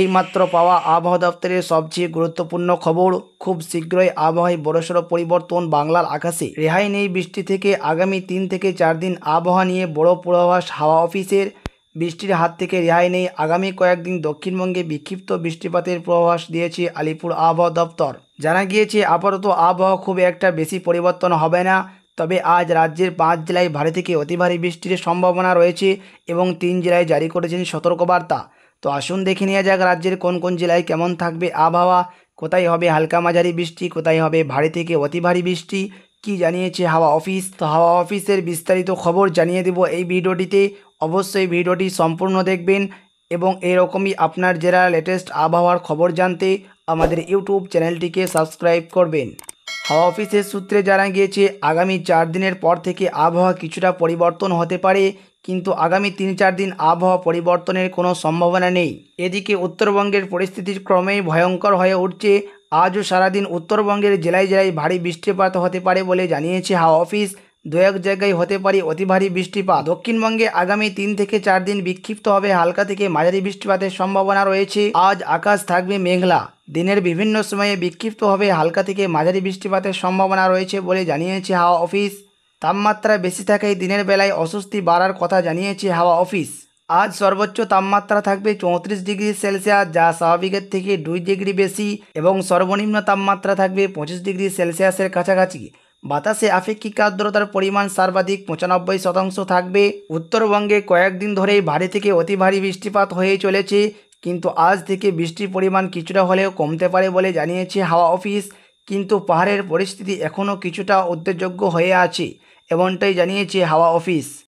এইমাত্র পাওয়া আবহাওয়া দপ্তরের সবচেয়ে গুরুত্বপূর্ণ খবর খুব শীঘ্রই আবহাওয়ায় বড়সড় পরিবর্তন বাংলার আকাশে রেহাই নেই বৃষ্টি থেকে আগামী তিন থেকে চার দিন আবহাওয়া নিয়ে বড় পূর্বাভাস হাওয়া অফিসের বৃষ্টির হাত থেকে রেহাই নেই আগামী কয়েকদিন দক্ষিণবঙ্গে বিক্ষিপ্ত বৃষ্টিপাতের পূর্বাভাস দিয়েছে আলিপুর আবহাওয়া দপ্তর জানা গিয়েছে আপাতত আবহাওয়া খুব একটা বেশি পরিবর্তন হবে না তবে আজ রাজ্যের পাঁচ জেলায় ভারী থেকে অতি ভারী বৃষ্টির সম্ভাবনা রয়েছে এবং তিন জেলায় জারি করেছেন সতর্কবার্তা তো আসুন দেখে নেওয়া যাক রাজ্যের কোন কোন জেলায় কেমন থাকবে আবহাওয়া কোথায় হবে হালকা মাঝারি বৃষ্টি কোথায় হবে ভারী থেকে অতি ভারী বৃষ্টি কি জানিয়েছে হাওয়া অফিস তো হাওয়া অফিসের বিস্তারিত খবর জানিয়ে দেব এই ভিডিওটিতে অবশ্যই ভিডিওটি সম্পূর্ণ দেখবেন এবং এরকমই আপনার জেলার লেটেস্ট আবহাওয়ার খবর জানতে আমাদের ইউটিউব চ্যানেলটিকে সাবস্ক্রাইব করবেন হাওয়া অফিসের সূত্রে জানা গিয়েছে আগামী চার দিনের পর থেকে আবহাওয়া কিছুটা পরিবর্তন হতে পারে কিন্তু আগামী তিন চার দিন আবহাওয়া পরিবর্তনের কোনো সম্ভাবনা নেই এদিকে উত্তরবঙ্গের পরিস্থিতির ক্রমেই ভয়ঙ্কর হয়ে উঠছে আজও সারাদিন উত্তরবঙ্গের জেলায় জেলায় ভারী বৃষ্টিপাত হতে পারে বলে জানিয়েছে হাওয়া অফিস দু এক জায়গায় হতে পারে অতি ভারী বৃষ্টিপাত দক্ষিণবঙ্গে আগামী তিন থেকে চার দিন বিক্ষিপ্ত হবে হালকা থেকে মাঝারি বৃষ্টিপাতের সম্ভাবনা রয়েছে আজ আকাশ থাকবে মেঘলা দিনের বিভিন্ন সময়ে বিক্ষিপ্ত হবে হালকা থেকে মাঝারি বৃষ্টিপাতের সম্ভাবনা রয়েছে বলে জানিয়েছে হাওয়া অফিস তাপমাত্রা বেশি থাকায় দিনের বেলায় অস্বস্তি বাড়ার কথা জানিয়েছে হাওয়া অফিস আজ সর্বোচ্চ তাপমাত্রা থাকবে চৌত্রিশ ডিগ্রি সেলসিয়াস যা স্বাভাবিকের থেকে দুই ডিগ্রি বেশি এবং সর্বনিম্ন তাপমাত্রা থাকবে পঁচিশ ডিগ্রি সেলসিয়াসের কাছাকাছি বাতাসে আপেক্ষিক আর্দ্রতার পরিমাণ সর্বাধিক পঁচানব্বই শতাংশ থাকবে উত্তরবঙ্গে কয়েকদিন ধরেই ভারী থেকে অতি ভারী বৃষ্টিপাত হয়ে চলেছে কিন্তু আজ থেকে বৃষ্টির পরিমাণ কিছুটা হলেও কমতে পারে বলে জানিয়েছে হাওয়া অফিস কিন্তু পাহাড়ের পরিস্থিতি এখনও কিছুটা উদ্বেগযোগ্য হয়ে আছে এমনটাই জানিয়েছে হাওয়া অফিস